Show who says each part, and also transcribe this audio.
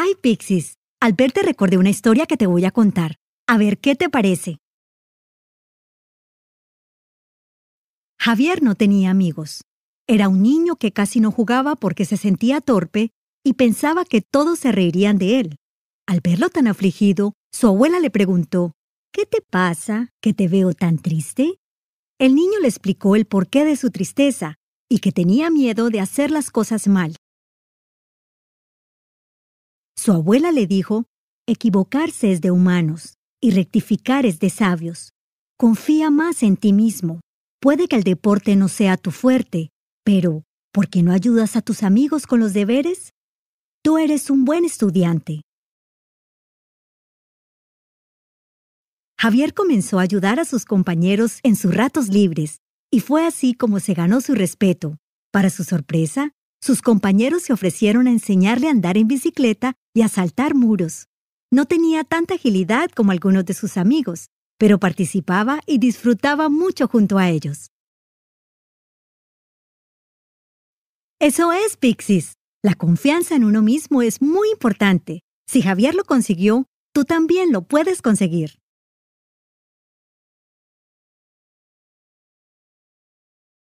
Speaker 1: ¡Ay, Pixis! Al verte recordé una historia que te voy a contar. A ver qué te parece. Javier no tenía amigos. Era un niño que casi no jugaba porque se sentía torpe y pensaba que todos se reirían de él. Al verlo tan afligido, su abuela le preguntó, ¿Qué te pasa? ¿Que te veo tan triste? El niño le explicó el porqué de su tristeza y que tenía miedo de hacer las cosas mal. Su abuela le dijo, equivocarse es de humanos y rectificar es de sabios. Confía más en ti mismo. Puede que el deporte no sea tu fuerte, pero ¿por qué no ayudas a tus amigos con los deberes? Tú eres un buen estudiante. Javier comenzó a ayudar a sus compañeros en sus ratos libres, y fue así como se ganó su respeto. Para su sorpresa, sus compañeros se ofrecieron a enseñarle a andar en bicicleta y a saltar muros. No tenía tanta agilidad como algunos de sus amigos, pero participaba y disfrutaba mucho junto a ellos. Eso es, Pixis. La confianza en uno mismo es muy importante. Si Javier lo consiguió, tú también lo puedes conseguir.